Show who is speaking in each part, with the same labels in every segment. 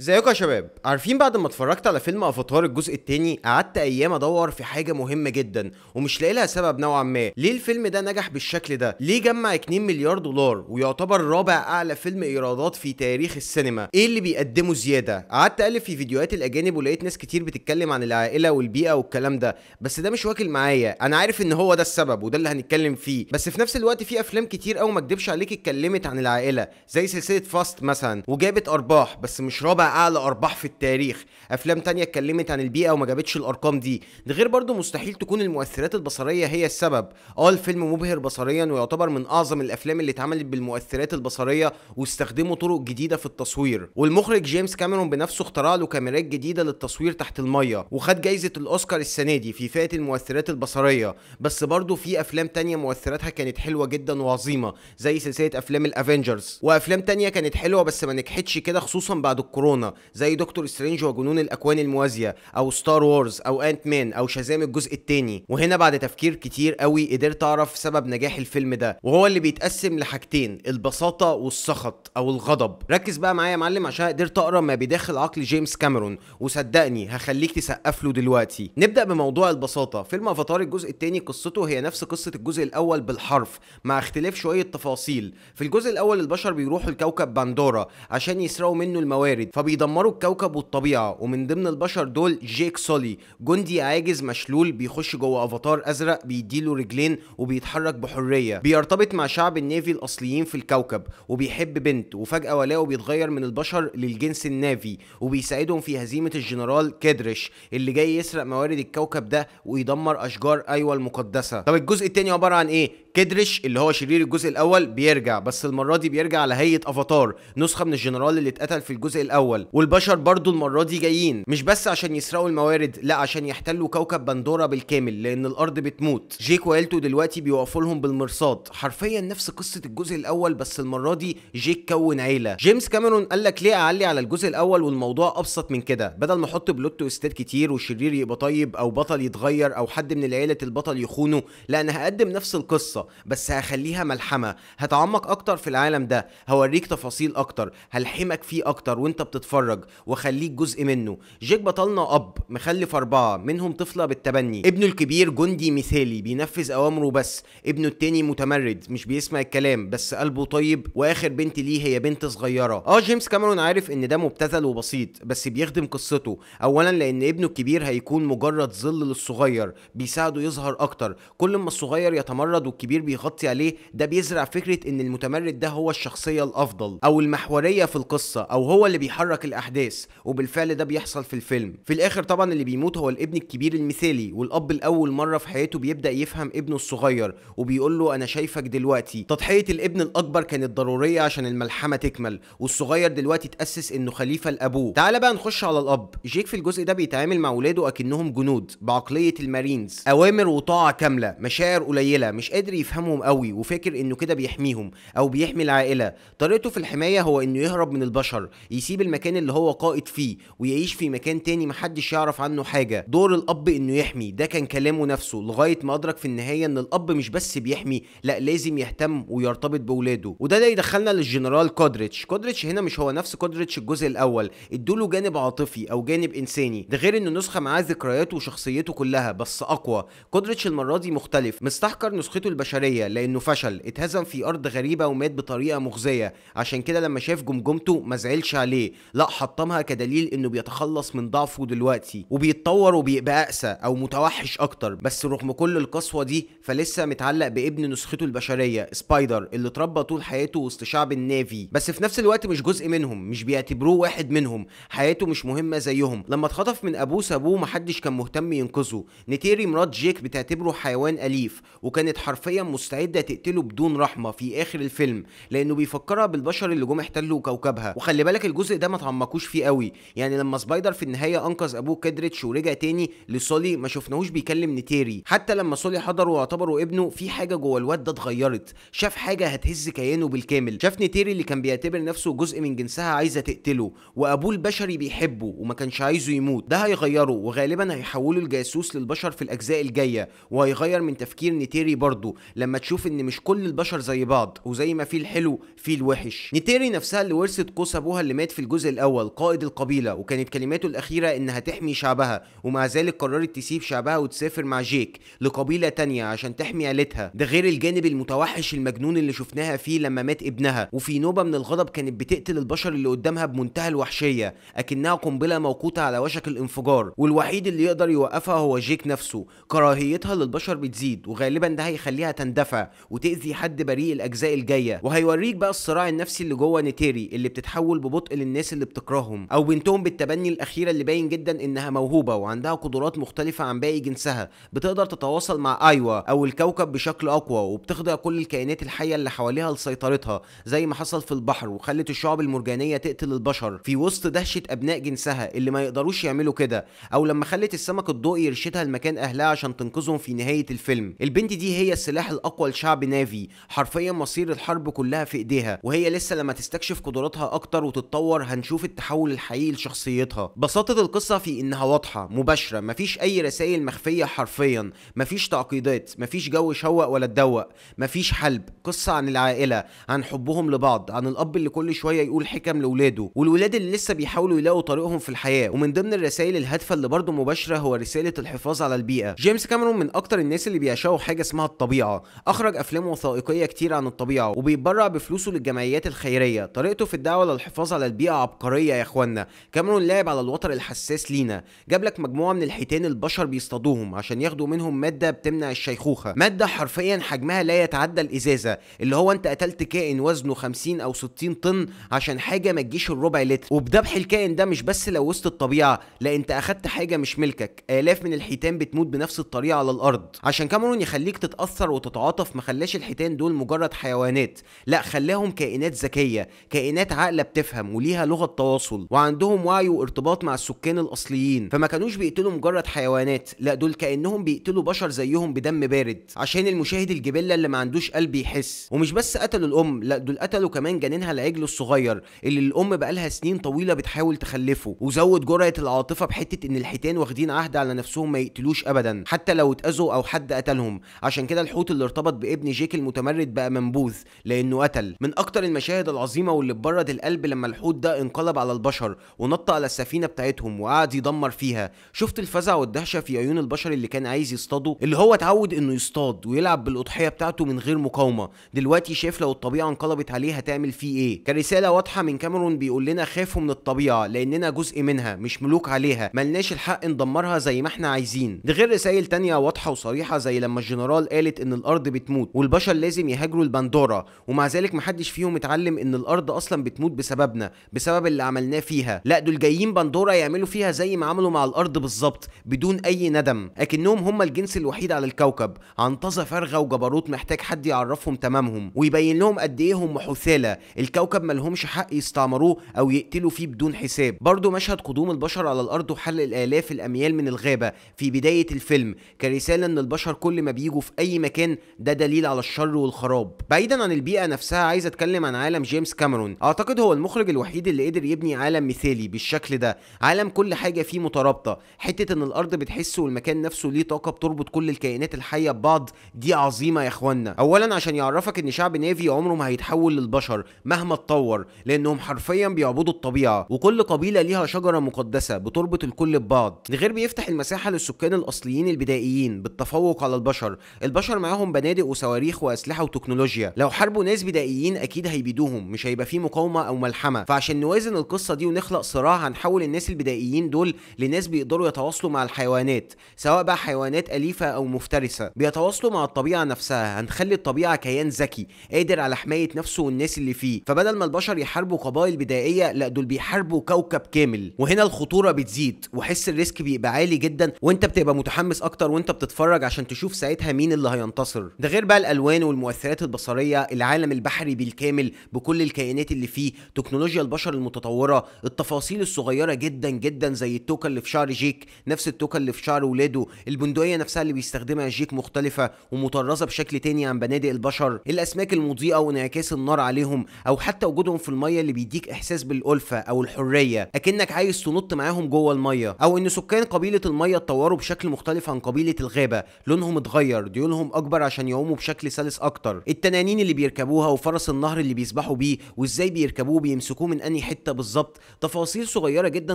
Speaker 1: ازيكم يا شباب عارفين بعد ما اتفرجت على فيلم افاتار الجزء الثاني قعدت ايام ادور في حاجه مهمه جدا ومش لاقي لها سبب نوعا ما ليه الفيلم ده نجح بالشكل ده ليه جمع 2 مليار دولار ويعتبر رابع اعلى فيلم ايرادات في تاريخ السينما ايه اللي بيقدمه زياده قعدت اقلب في فيديوهات الاجانب ولقيت ناس كتير بتتكلم عن العائله والبيئه والكلام ده بس ده مش واكل معايا انا عارف ان هو ده السبب وده اللي هنتكلم فيه بس في نفس الوقت في افلام كتير قوي ما اكدبش عليك اتكلمت عن العائله زي سلسله فاست مثلا وجابت ارباح بس مش رابع اعلى ارباح في التاريخ افلام تانية اتكلمت عن البيئه وما جابتش الارقام دي ده غير برضو مستحيل تكون المؤثرات البصريه هي السبب اه الفيلم مبهر بصريا ويعتبر من اعظم الافلام اللي اتعملت بالمؤثرات البصريه واستخدموا طرق جديده في التصوير والمخرج جيمس كاميرون بنفسه اخترع له كاميرات جديده للتصوير تحت الميه وخد جايزه الاوسكار السنه دي في فئه المؤثرات البصريه بس برضو في افلام تانية مؤثراتها كانت حلوه جدا وعظيمه زي سلسله افلام الافنجرز وافلام تانية كانت حلوه بس ما نجحتش كده خصوصا بعد الكورونا كورونا زي دكتور سترينج وجنون الاكوان الموازيه او ستار وورز او انت مان او شازام الجزء الثاني وهنا بعد تفكير كتير قوي قدرت اعرف سبب نجاح الفيلم ده وهو اللي بيتقسم لحاجتين البساطه والسخط او الغضب ركز بقى معايا يا معلم عشان قدرت اقرا ما بداخل عقل جيمس كاميرون وصدقني هخليك تسقف له دلوقتي نبدا بموضوع البساطه فيلم افاتار الجزء الثاني قصته هي نفس قصه الجزء الاول بالحرف مع اختلاف شويه تفاصيل في الجزء الاول البشر بيروحوا لكوكب باندورا عشان يسرقوا منه الموارد فبيدمروا الكوكب والطبيعه ومن ضمن البشر دول جيك سولي جندي عاجز مشلول بيخش جوه افاتار ازرق بيديله رجلين وبيتحرك بحريه بيرتبط مع شعب النافي الاصليين في الكوكب وبيحب بنت وفجاه ولاؤه بيتغير من البشر للجنس النافي وبيساعدهم في هزيمه الجنرال كادرش اللي جاي يسرق موارد الكوكب ده ويدمر اشجار ايوه المقدسه طب الجزء التاني عباره عن ايه كدرش اللي هو شرير الجزء الاول بيرجع بس المره دي بيرجع على هيئه افاتار نسخه من الجنرال اللي اتقتل في الجزء الاول الاول والبشر برضو المره دي جايين مش بس عشان يسرقوا الموارد لا عشان يحتلوا كوكب بندورا بالكامل لان الارض بتموت جيك وعيلته دلوقتي بيوقفوا لهم بالمرصاد حرفيا نفس قصه الجزء الاول بس المره دي جيك كون عيله جيمس كاميرون قال لك ليه اعلي على الجزء الاول والموضوع ابسط من كده بدل ما احط بلوت تويستات كتير وشرير يبقى طيب او بطل يتغير او حد من العيله البطل يخونه لا انا هقدم نفس القصه بس هخليها ملحمه هتعمق اكتر في العالم ده هوريك تفاصيل اكتر هلحمك فيه اكتر وانت بتت تتفرج وخليك جزء منه جيك بطلنا اب مخلف اربعه منهم طفله بالتبني ابنه الكبير جندي مثالي بينفذ اوامره بس ابنه التاني متمرد مش بيسمع الكلام بس قلبه طيب واخر بنت ليه هي بنت صغيره اه جيمس كاميرون عارف ان ده مبتذل وبسيط بس بيخدم قصته اولا لان ابنه الكبير هيكون مجرد ظل للصغير بيساعده يظهر اكتر كل ما الصغير يتمرد والكبير بيغطي عليه ده بيزرع فكره ان المتمرد ده هو الشخصيه الافضل او المحوريه في القصه او هو اللي بيحرك بيحرك الاحداث وبالفعل ده بيحصل في الفيلم في الاخر طبعا اللي بيموت هو الابن الكبير المثالي والاب لاول مره في حياته بيبدا يفهم ابنه الصغير وبيقول له انا شايفك دلوقتي تضحيه الابن الاكبر كانت ضروريه عشان الملحمه تكمل والصغير دلوقتي تاسس انه خليفه لابوه تعال بقى نخش على الاب جيك في الجزء ده بيتعامل مع ولاده اكنهم جنود بعقليه المارينز اوامر وطاعه كامله مشاعر قليله مش قادر يفهمهم قوي وفاكر انه كده بيحميهم او بيحمي العائله طريقته في الحمايه هو انه يهرب من البشر يسيب المكان المكان اللي هو قائد فيه ويعيش في مكان تاني محدش يعرف عنه حاجه دور الاب انه يحمي ده كان كلامه نفسه لغايه ما ادرك في النهايه ان الاب مش بس بيحمي لا لازم يهتم ويرتبط باولاده وده ده يدخلنا للجنرال كودريتش كودريتش هنا مش هو نفس كودريتش الجزء الاول ادوله جانب عاطفي او جانب انساني ده غير انه نسخه معاه ذكرياته وشخصيته كلها بس اقوى كودريتش المره دي مختلف مستحكر نسخته البشريه لانه فشل اتهزم في ارض غريبه ومات بطريقه مخزيه عشان كده لما شاف جمجمته ما زعلش عليه لا حطمها كدليل انه بيتخلص من ضعفه دلوقتي وبيتطور وبيبقى اقسى او متوحش اكتر بس رغم كل القسوه دي فلسه متعلق بابن نسخته البشريه سبايدر اللي اتربى طول حياته وسط شعب النافي بس في نفس الوقت مش جزء منهم مش بيعتبروه واحد منهم حياته مش مهمه زيهم لما اتخطف من ابوه سابوه محدش كان مهتم ينقذه نتيري مرات جيك بتعتبره حيوان اليف وكانت حرفيا مستعده تقتله بدون رحمه في اخر الفيلم لانه بيفكرها بالبشر اللي جم احتلوا كوكبها وخلي بالك الجزء ده ما تعمقوش فيه قوي يعني لما سبايدر في النهايه انقذ ابوه كيدريتش ورجع تاني لسولي ما شفناهوش بيكلم نتيري حتى لما سولي حضر واعتبره ابنه في حاجه جوه الواد ده اتغيرت شاف حاجه هتهز كيانه بالكامل شاف نتيري اللي كان بيعتبر نفسه جزء من جنسها عايزه تقتله وابوه البشري بيحبه وما كانش عايزه يموت ده هيغيره وغالبا هيحوله الجاسوس للبشر في الاجزاء الجايه وهيغير من تفكير نتيري برضه لما تشوف ان مش كل البشر زي بعض وزي ما في الحلو في الوحش نتيري نفسها اللي ورثت قوس ابوها اللي مات في الجزء الجزء الاول قائد القبيله وكانت كلماته الاخيره انها تحمي شعبها ومع ذلك قررت تسيب شعبها وتسافر مع جيك لقبيله تانية عشان تحمي عيلتها ده غير الجانب المتوحش المجنون اللي شفناها فيه لما مات ابنها وفي نوبه من الغضب كانت بتقتل البشر اللي قدامها بمنتهى الوحشيه اكنها قنبله موقوته على وشك الانفجار والوحيد اللي يقدر يوقفها هو جيك نفسه كراهيتها للبشر بتزيد وغالبا ده هيخليها تندفع وتاذي حد بريء الاجزاء الجايه وهيوريك بقى الصراع النفسي اللي جوه نتيري اللي بتتحول ببطء للناس اللي بتكرههم او بنتهم بالتبني الاخيره اللي باين جدا انها موهوبه وعندها قدرات مختلفه عن باقي جنسها بتقدر تتواصل مع ايوا او الكوكب بشكل اقوى وبتخضع كل الكائنات الحيه اللي حواليها لسيطرتها زي ما حصل في البحر وخلت الشعب المرجانيه تقتل البشر في وسط دهشه ابناء جنسها اللي ما يقدروش يعملوا كده او لما خلت السمك الضوئي يرشدها لمكان اهلها عشان تنقذهم في نهايه الفيلم البنت دي هي السلاح الاقوى لشعب نافي حرفيا مصير الحرب كلها في ايديها وهي لسه لما تستكشف قدراتها اكتر وتتطور هن هنشوف التحول الحقيقي لشخصيتها بساطة القصة في انها واضحة مباشرة مفيش اي رسائل مخفية حرفيا مفيش تعقيدات مفيش جو شوق ولا تدوق مفيش حلب قصة عن العائلة عن حبهم لبعض عن الاب اللي كل شوية يقول حكم لولاده والولاد اللي لسه بيحاولوا يلاقوا طريقهم في الحياة ومن ضمن الرسائل الهادفة اللي برضه مباشرة هو رسالة الحفاظ على البيئة جيمس كاميرون من اكتر الناس اللي بيعشقوا حاجة اسمها الطبيعة اخرج افلام وثائقية كتير عن الطبيعة وبيتبرع بفلوسه للجمعيات الخيرية طريقته في الدعوة للحفاظ على البيئة عبقريه يا اخوانا كاميرون لعب على الوتر الحساس لينا جاب لك مجموعه من الحيتان البشر بيصطادوهم عشان ياخدوا منهم ماده بتمنع الشيخوخه ماده حرفيا حجمها لا يتعدى الازازه اللي هو انت قتلت كائن وزنه 50 او 60 طن عشان حاجه ما تجيش الربع لتر وبذبح الكائن ده مش بس لو وسط الطبيعه لا انت اخدت حاجه مش ملكك الاف من الحيتان بتموت بنفس الطريقه على الارض عشان كاميرون يخليك تتاثر وتتعاطف ما خلاش الحيتان دول مجرد حيوانات لا خلاهم كائنات ذكيه كائنات عاقله بتفهم وليها لغه التواصل وعندهم وعي وارتباط مع السكان الاصليين فما كانوش بيقتلوا مجرد حيوانات لا دول كانهم بيقتلوا بشر زيهم بدم بارد عشان المشاهد الجبله اللي ما عندوش قلب يحس ومش بس قتلوا الام لا دول قتلوا كمان جنينها العجل الصغير اللي الام بقالها سنين طويله بتحاول تخلفه وزود جرعه العاطفه بحته ان الحيتان واخدين عهد على نفسهم ما يقتلوش ابدا حتى لو اتاذوا او حد قتلهم عشان كده الحوت اللي ارتبط بابن جيك المتمرد بقى منبوذ لانه قتل من اكتر المشاهد العظيمه واللي ببرد القلب لما الحوت ده انقلب على البشر ونط على السفينه بتاعتهم وقعد يدمر فيها شفت الفزع والدهشه في عيون البشر اللي كان عايز يصطاده اللي هو اتعود انه يصطاد ويلعب بالاضحيه بتاعته من غير مقاومه دلوقتي شاف لو الطبيعه انقلبت عليه هتعمل فيه ايه كرساله واضحه من كاميرون بيقول لنا خافوا من الطبيعه لاننا جزء منها مش ملوك عليها ملناش الحق ندمرها زي ما احنا عايزين دي غير رسائل تانية واضحه وصريحه زي لما الجنرال قالت ان الارض بتموت والبشر لازم يهاجروا البندوره ومع ذلك محدش فيهم اتعلم ان الارض اصلا بتموت بسببنا بسبب السبب اللي عملناه فيها لا دول جايين بندورة يعملوا فيها زي ما عملوا مع الارض بالظبط بدون اي ندم اكنهم هم الجنس الوحيد على الكوكب عنطزة فارغة وجبروت محتاج حد يعرفهم تمامهم ويبين لهم قد ايه هم حثالة الكوكب ملهمش حق يستعمروه او يقتلوا فيه بدون حساب برضه مشهد قدوم البشر على الارض وحل الالاف الاميال من الغابة في بداية الفيلم كرسالة ان البشر كل ما بيجوا في اي مكان ده دليل على الشر والخراب بعيدا عن البيئة نفسها عايز اتكلم عن عالم جيمس كاميرون اعتقد هو المخرج الوحيد اللي اللي قدر يبني عالم مثالي بالشكل ده عالم كل حاجه فيه مترابطه حته ان الارض بتحس والمكان نفسه ليه طاقه بتربط كل الكائنات الحيه ببعض دي عظيمه يا اخوانا اولا عشان يعرفك ان شعب نافي عمره ما هيتحول للبشر مهما اتطور لانهم حرفيا بيعبدوا الطبيعه وكل قبيله ليها شجره مقدسه بتربط الكل ببعض غير بيفتح المساحه للسكان الاصليين البدائيين بالتفوق على البشر البشر معاهم بنادق وصواريخ واسلحه وتكنولوجيا لو حاربوا ناس بدائيين اكيد هيبيدوهم مش هيبقى في مقاومه او ملحمه فعشان نوازن القصه دي ونخلق صراع هنحول الناس البدائيين دول لناس بيقدروا يتواصلوا مع الحيوانات سواء بقى حيوانات اليفه او مفترسه بيتواصلوا مع الطبيعه نفسها هنخلي الطبيعه كيان ذكي قادر على حمايه نفسه والناس اللي فيه فبدل ما البشر يحاربوا قبائل بدائيه لا دول بيحاربوا كوكب كامل وهنا الخطوره بتزيد وحس الريسك بيبقى عالي جدا وانت بتبقى متحمس اكتر وانت بتتفرج عشان تشوف ساعتها مين اللي هينتصر ده غير بقى الالوان والمؤثرات البصريه العالم البحري بالكامل بكل الكائنات اللي فيه تكنولوجيا البشر المتطوره التفاصيل الصغيره جدا جدا زي التوكه اللي في شعر جيك نفس التوكه اللي في شعر ولاده البندقيه نفسها اللي بيستخدمها جيك مختلفه ومطرزه بشكل تاني عن بنادق البشر الاسماك المضيئه وانعكاس النار عليهم او حتى وجودهم في الميه اللي بيديك احساس بالالفه او الحريه اكنك عايز تنط معاهم جوه الميه او ان سكان قبيله الميه اتطوروا بشكل مختلف عن قبيله الغابه لونهم اتغير ديولهم اكبر عشان يعوموا بشكل سلس اكتر التنانين اللي بيركبوها وفرس النهر اللي بيسبحوا بيه وازاي بيركبوه بيمسكوه من انهي حته بالظبط تفاصيل صغيره جدا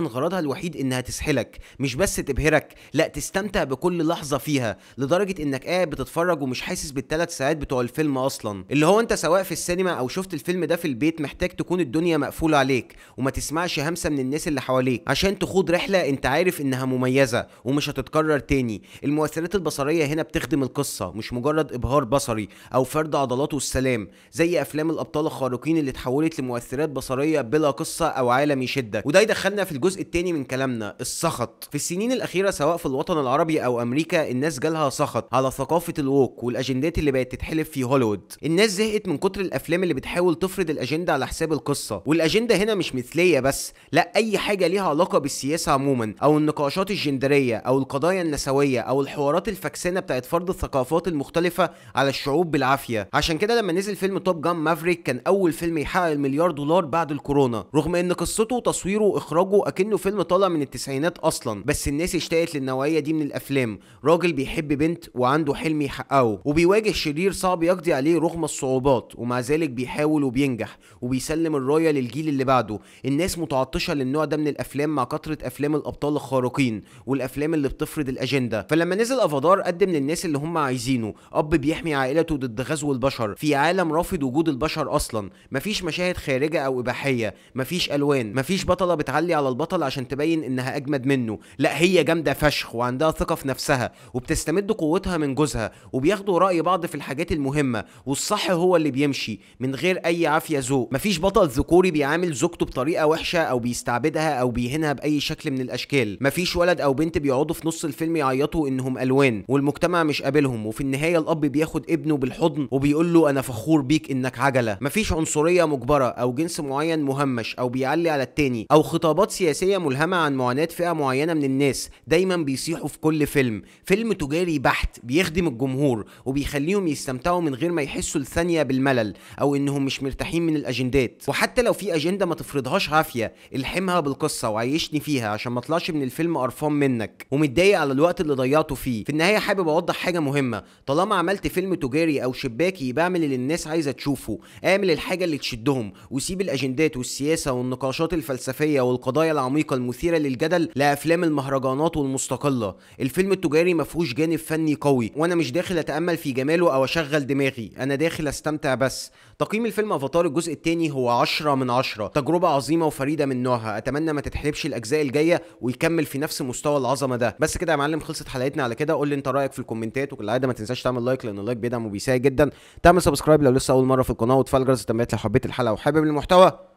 Speaker 1: غرضها الوحيد انها تسحلك مش بس تبهرك لا تستمتع بكل لحظه فيها لدرجه انك قاعد بتتفرج ومش حاسس بالثلاث ساعات بتوع الفيلم اصلا اللي هو انت سواء في السينما او شفت الفيلم ده في البيت محتاج تكون الدنيا مقفوله عليك وما تسمعش همسه من الناس اللي حواليك عشان تخوض رحله انت عارف انها مميزه ومش هتتكرر تاني المؤثرات البصريه هنا بتخدم القصه مش مجرد ابهار بصري او فرد عضلاته السلام زي افلام الابطال الخارقين اللي اتحولت لمؤثرات بصريه بلا قصه قصه او عالم يشدك وده يدخلنا في الجزء الثاني من كلامنا السخط في السنين الاخيره سواء في الوطن العربي او امريكا الناس جالها سخط على ثقافه الووك والاجندات اللي بقت تتحلب في هوليوود الناس زهقت من كتر الافلام اللي بتحاول تفرض الاجنده على حساب القصه والاجنده هنا مش مثليه بس لا اي حاجه ليها علاقه بالسياسه عموما او النقاشات الجندريه او القضايا النسويه او الحوارات الفكسانه بتاعت فرض الثقافات المختلفه على الشعوب بالعافيه عشان كده لما نزل فيلم توب جان مافريك كان اول فيلم يحقق المليار دولار بعد الكورونا رغم ان قصته وتصويره واخراجه اكنه فيلم طالع من التسعينات اصلا بس الناس اشتقت للنوعيه دي من الافلام راجل بيحب بنت وعنده حلم يحققه وبيواجه شرير صعب يقضي عليه رغم الصعوبات ومع ذلك بيحاول وبينجح وبيسلم الرايه للجيل اللي بعده الناس متعطشه للنوع ده من الافلام مع كثره افلام الابطال الخارقين والافلام اللي بتفرض الاجنده فلما نزل افادار قدم للناس اللي هم عايزينه اب بيحمي عائلته ضد غزو البشر في عالم رافض وجود البشر اصلا مفيش مشاهد خارجه او اباحيه مفيش مفيش الوان مفيش بطله بتعلي على البطل عشان تبين انها اجمد منه لا هي جامده فشخ وعندها ثقه في نفسها وبتستمد قوتها من جوزها وبياخدوا راي بعض في الحاجات المهمه والصح هو اللي بيمشي من غير اي عافيه ذوق مفيش بطل ذكوري بيعامل زوجته بطريقه وحشه او بيستعبدها او بيهينها باي شكل من الاشكال مفيش ولد او بنت بيقعدوا في نص الفيلم يعيطوا انهم الوان والمجتمع مش قابلهم وفي النهايه الاب بياخد ابنه بالحضن وبيقول له انا فخور بيك انك عجله مفيش عنصريه مجبره او جنس معين مهمش او بيعلي على التاني او خطابات سياسيه ملهمه عن معاناه فئه معينه من الناس دايما بيصيحوا في كل فيلم فيلم تجاري بحت بيخدم الجمهور وبيخليهم يستمتعوا من غير ما يحسوا الثانيه بالملل او انهم مش مرتاحين من الاجندات وحتى لو في اجنده ما تفرضهاش عافيه الحمها بالقصه وعيشني فيها عشان ما اطلعش من الفيلم قرفان منك ومتضايق على الوقت اللي ضيعته فيه في النهايه حابب اوضح حاجه مهمه طالما عملت فيلم تجاري او شباكي بعمل اللي الناس عايزه تشوفه اعمل الحاجه اللي تشدهم وسيب الاجندات والسياسه السياسة والنقاشات الفلسفية والقضايا العميقة المثيرة للجدل لأفلام المهرجانات والمستقلة الفيلم التجاري مفهوش جانب فني قوي وأنا مش داخل أتأمل في جماله أو أشغل دماغي أنا داخل أستمتع بس تقييم الفيلم أفاتار الجزء الثاني هو 10 من 10 تجربة عظيمة وفريدة من نوعها أتمنى ما تتحلبش الأجزاء الجاية ويكمل في نفس مستوى العظمة ده بس كده يا معلم خلصت حلقتنا على كده قول لي أنت رأيك في الكومنتات وكالعادة ما تنساش تعمل لايك لأن اللايك بيدعم وبيساعد جدا تعمل سبسكرايب لو لسه أول مرة في القناة وتفعل جرس التنبيهات لو حبيت الحلقة وحابب المحتوى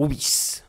Speaker 1: オビス。